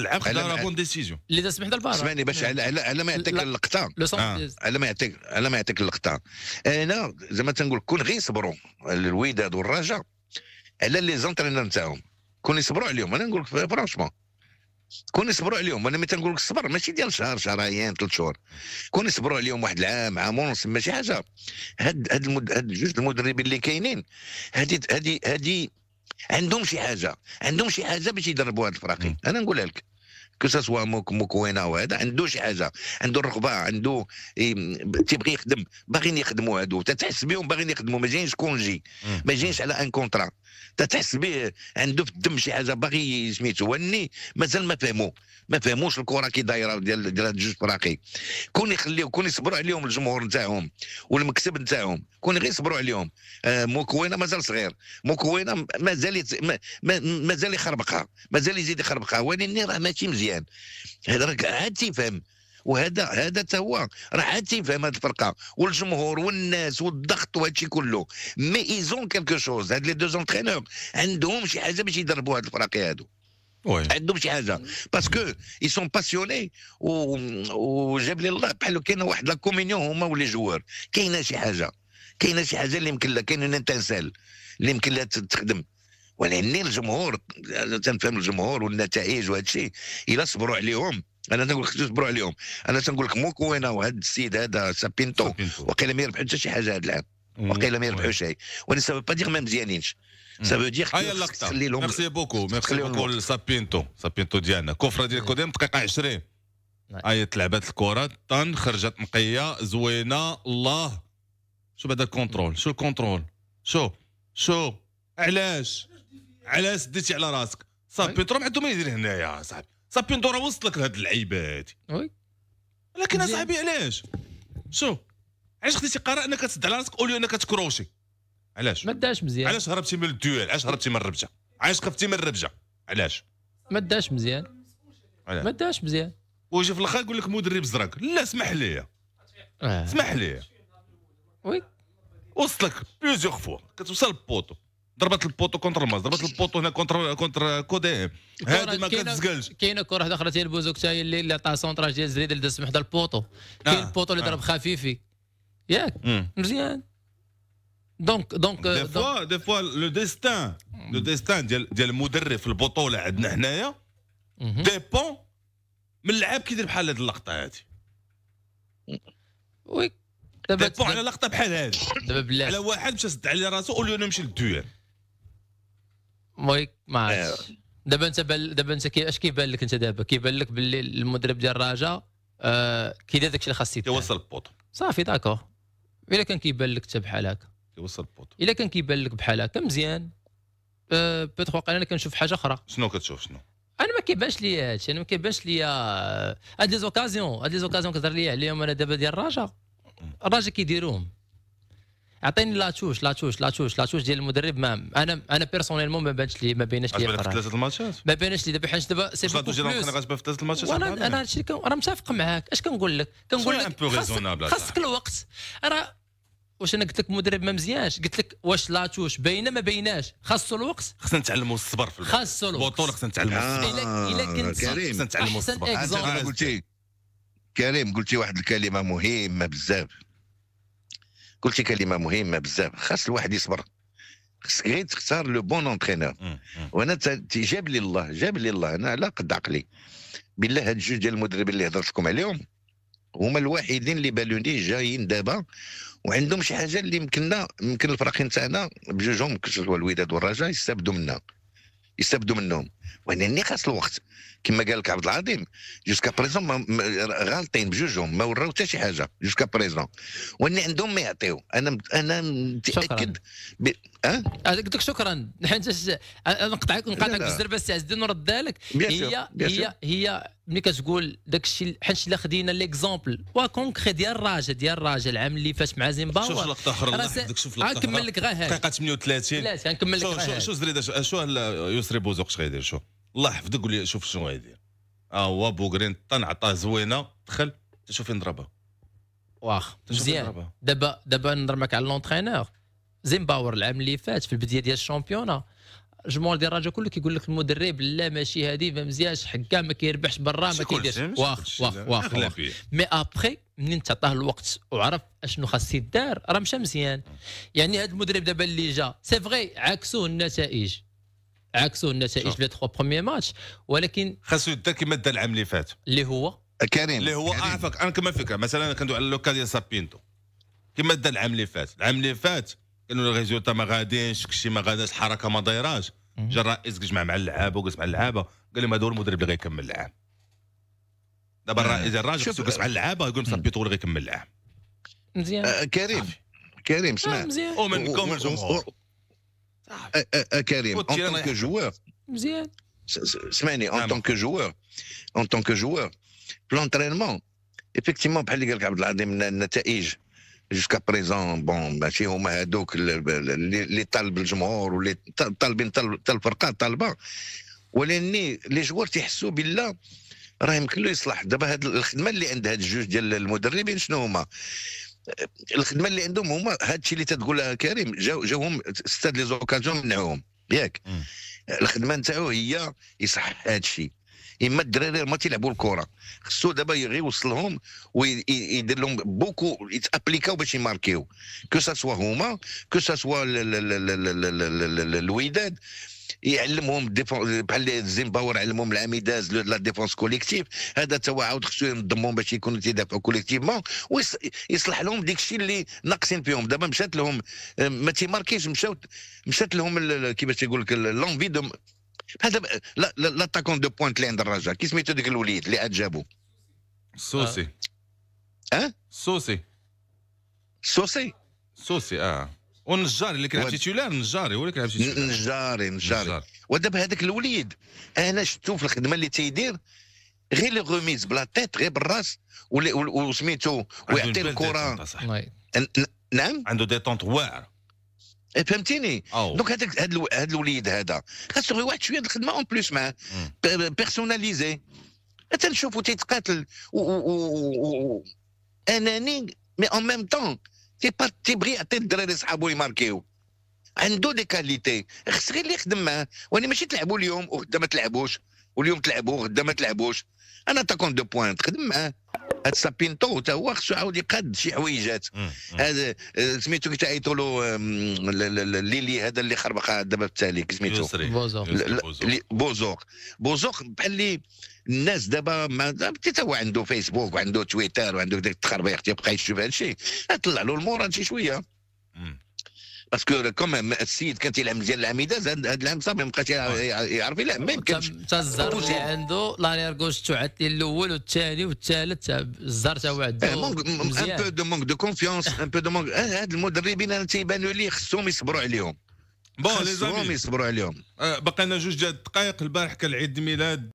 العقد على بون ديسيزيون اللي سمحت البارا سمعني باش إيه. على آه، ما يعطيك اللقطه على ما يعطيك على ما يعطيك اللقطه انا زعما تنقول كون غير يصبروا الوداد والرجاء على لي زونترينر نتاعهم كون يصبروا عليهم انا نقول لك فرانشمون كون يصبروا عليهم انا ملي تنقول لك الصبر ماشي ديال شهر شهرين ثلاث شهور كون يصبروا عليهم واحد العام عام ونص ماشي حاجه هاد هاد المد... هاد جوج المدربين اللي كاينين هادي هادي هادي عندهم شي حاجه عندهم شي حاجه باش يدربوا هاد الفراقي انا نقولها لك كو سوا مكونه وهذا عنده شي حاجه عنده الرغبه عنده إيه، تيبغي يخدم باغيين يخدموا هادو تتحس بهم باغيين يخدموا ما جايينش كونجي ما جايينش على ان كونترا تتحس به عنده في الدم شي حاجه باغي سميتو وني مازال ما فهمو ما فهموش الكره كي دايره ديال ديال هاد جوج فراقي كون يخليو كون يصبروا عليهم الجمهور نتاعهم والمكسب نتاعهم كون غير يصبروا عليهم آه، موكوينا مازال صغير موكوينا مازال مازال يخربقها مازال يزيد يخربقها وني راه ماشي مزيان مزيان هذا راك عاد تيفهم وهذا هذا تا هو راه عاد تيفهم هذه الفرقه والجمهور والناس والضغط وهادشي كله مي ايزون كيلكو شوز هاد لي دو زونترينور عندهم شي حاجه باش يدربوا هاد الفرق هادو وي عندهم شي حاجه باسكو اي سون باسيوني وجاب لي الله بحال كاينه واحد لا كومينيون هما ولي جوار كاينه شي حاجه كاينه شي حاجه اللي يمكن لها كاينه انتنسال اللي يمكن لها تخدم ولان الجمهور تنفهم الجمهور والنتائج وهذا الشيء الا صبروا عليهم انا تنقول لك صبروا عليهم انا تنقول لك موكوينا وهذا السيد هذا سابينتو وقيل ما يربحوا حتى شي حاجه هذا العام وقيل ما يربحوا شيء وانا سافو با ما مزيانينش سافو دير هاي اللقطه ميرسي بوكو ميرسي بوكو سابينتو سابينتو ديالنا كفره ديال الكوديم دقيقه 20 نعم. هاي تلعبات الكره طن خرجت نقيه زوينه الله شوف هذا الكونترول شو الكونترول شو شو علاش على سديتي على راسك صافي ترى ما عندهم ما يدير هنايا صاحبي صافي ندورة وصلت لك لهاد اللعيبه هادي وي لكن اصاحبي علاش شو علاش خديتي قرار انك تسد على راسك اوليو انك تكروشي علاش ما داش مزيان علاش هربتي من الدويل علاش هربتي من الربجه علاش خفتي من الربجه علاش ما داش مزيان ما داش مزيان ويجي في الاخر يقول لك مدرب زرق لا اسمح لي آه. اسمح لي وي وصلك بليزيوغ فوا كتوصل بوطو ضربت البوطو كونتر الماس ضربت البوطو هنا كونتر كونتر كودي هذه ما كتزقلش كاينه كره واحده اخرى تيال بوزوك حتى هي اللي اللي عطاها سونطراج ديال زريد اللي داز حدا البوطو كاين آه، البوطو اللي آه. ضرب خفيفي ياك مزيان دونك دونك دي فوا دي فوا لو ديستان لو ديستان ديال ديال المدرب في البطوله عندنا هنايا ديبون من اللعاب كيدير بحال هذه اللقطه هذه وي دابا على لقطه بحال هذه دابا بالله على واحد مشى سد عليه راسو له نمشي للديوان ويك ما إيه. دابا انت بال دابا انت اش كيبان لك انت دابا كيبان لك باللي المدرب ديال الرجاء آه كيدير داكشي اللي خاص يدير يوصل البوط صافي داكور الا كان كيبان لك انت بحال هكا يوصل البوط الا كان كيبان لك بحال هكا مزيان آه بيتخ انا كنشوف حاجه اخرى شنو كتشوف شنو انا ما كيبانش ليا هادشي انا ما كيبانش ليا هاد لي زوكازيون هاد لي زوكازيون كتهضر ليا عليهم انا دابا ديال الرجاء الرجاء كيديروهم اعطيني لاتوش لاتوش لاتوش لاتوش ديال المدرب ما انا انا بيرسونيلمون ما بانش لي ما بيناش لي في ثلاثه الماتشات ما بانش لي دابا حيت دابا سي بوكو بلوس غاتبان في ثلاثه الماتشات انا انا هادشي انا متفق معاك اش كنقول لك كنقول لك خاصك الوقت راه واش انا قلت لك مدرب ما مزيانش قلت لك واش لاتوش باينه ما بايناش خاصو الوقت خصنا نتعلموا الصبر في خاصو الوقت بطوله خصنا نتعلموا الصبر الا الا كنت آه، خصنا نتعلموا الصبر كريم قلتي كريم قلتي واحد الكلمه مهمه بزاف قلتي كلمه مهمه بزاف خاص الواحد يصبر خاصك غير تختار لو بون اونترينور وانا جاب لي الله جاب لي الله انا على قد عقلي بالله هاد الجوج ديال المدربين اللي هضرت لكم عليهم هما الوحيدين اللي بالوني جايين دابا وعندهم شي حاجه اللي يمكننا يمكن الفريقين تاعنا بجوجهم كسوا الوداد والرجاء يستافدوا منها يستافدوا منهم وهنا خاص الوقت كما قال لك عبد العظيم جوسكا بريزون غالطين بجوجهم ما وراو حتى شي حاجه جوسكا بريزون وان عندهم ما يعطيو انا انا متاكد ب... أه؟ قلت لك شكرا نقطعك نقاطعك بزاف استاذ عز الدين نرد لك هي هي هي ملي كتقول داك الشيء حيت الا خدينا ليكزومبل وكونكري ديال الراجا ديال الراجا العام اللي فات مع زيمباوي شوف لقطه اخرى شوف لقطه غنكمل لك غير هذه دقيقه 38 غنكمل لك شوف شو زريده شو يسري بوزوق اش غيدير شوف الله يحفظك قول لي شوف شنو غيدير ها هو بوغرين طن عطاه زوينه دخل شوف فين ضربها واخ مزيان دابا دابا معاك على لونترينور زيمباور العام اللي فات في البدايه ديال الشامبيونه جمهور ديال الرجاء كله كيقول لك المدرب لا ماشي هذه ما مزيانش حكا ما كيربحش برا ما كيديرش واخ واخ واخ مي ابخي منين تعطاه الوقت وعرف اشنو خاص يدار راه مشى مزيان يعني هذا المدرب دابا اللي جا سي فغي عكسوه النتائج عكسوه النتائج لي تخوا بروميير ماتش ولكن خاصو يدار كما دار العام اللي فات اللي هو كريم اللي هو اعفك انا كما فكره مثلا كندو على لوكا ديال سابينتو كما دار العام اللي فات العام اللي فات كانوا الريزولتا ما غادينش كشي ما غاداش الحركه ما دايراش جا الرئيس جمع مع اللعابه وجلس مع اللعابه قال لهم هذا هو المدرب اللي غيكمل العام دابا الرئيس الراجل قص مع اللعابه يقول صبيتو اللي غيكمل العام مزيان آه كريم آه. كريم سمع آه، كوم الجمهور آه، كريم اون كو جوار مزيان سمعني اون تونك جوار اون تونك جوار بلونترينمون ايفيكتيمون بحال اللي قال لك عبد العظيم النتائج جوسكا بريزون بون ماشي هما هذوك اللي طالب الجمهور واللي طالبين حتى الفرقه طالبه ولاني لي جوار تيحسوا بالله راه يمكن له يصلح دابا هاد الخدمه اللي عند هاد الجوج ديال المدربين شنو هما الخدمه اللي عندهم هما هادشي اللي تتقولها كريم جاو جاوهم ستاد لي زوكازيون منعوهم ياك الخدمه نتاعو هي يصحح هادشي اما الدراري ما تيلعبوا الكره خصو دابا يوصلهم ويدير لهم بوكو يتابليكاو باش يماركيو كو سوا هما كو سوا الوداد يعلمهم بحال زيمباور علمهم العميداز لا ديفونس كوليكتيف هذا توا عاود خصو ينضمهم باش يكونوا تيدافعوا كوليكتيفمون ويصلح لهم ديك الشيء اللي ناقصين فيهم دابا مشات لهم ما تيماركيش مشات مشات لهم كيفاش تيقول لك لونفي هذا لاتاكون دو بوينت اللي عند الرجاء كي سميتو ذاك الوليد اللي عاد جابو سوسي آه؟, اه سوسي سوسي سوسي اه والنجاري اللي كيلعب تيتولار نجاري هو اللي كيلعب تيتولار نجاري نجاري ودابا هذاك الوليد انا شفتو في الخدمه اللي تيدير غير لي غوميز بلا تيت غير بالراس وسميتو ويعطي الكره نعم عنده ديتونت واعر إيه، فهمتيني دونك هذاك هذا هاد الوليد هذا خاصو غير واحد شويه الخدمه اون بلوس معاه بيرسوناليزي تنشوفو تيتقاتل اناني مي اون ميم طون تيبغي يعطي الدراري صحابو يماركيو عنده دي كاليتي خص غير اللي يخدم معاه واني ماشي تلعبوا اليوم وغدا ما تلعبوش واليوم تلعبوا وغدا ما تلعبوش انا تاكون دو بوان تخدم معاه هاد سابينتو حتى هو خصو يعاود يقاد شي حويجات هذا آه، سميتو كي تعيطوا له الليلي آه، هذا اللي خربق دابا التاليك سميتو بوزوق بوزوق بوزوق بحال اللي الناس دابا ما حتى هو عنده فيسبوك وعنده تويتر وعنده داك التخربيق تيبقى يشوف هذا الشيء طلع له المورا شي شويه باسكو كوم السيد كان تيلعب مزيان زاد هذا العام صافي ما بقاش يعرف يلعب ما يمكنش حتى الزهر اللي عنده لاريير كوش تعدي الاول والثاني والثالث الزهر تا عنده ان بو دو مونك دو كونفيونس ان بو دو مونك هاد المدربين انا تيبانوا لي خصهم يصبروا عليهم بون لي زامي يصبروا عليهم بقينا جوج ديال الدقائق البارح كان عيد الميلاد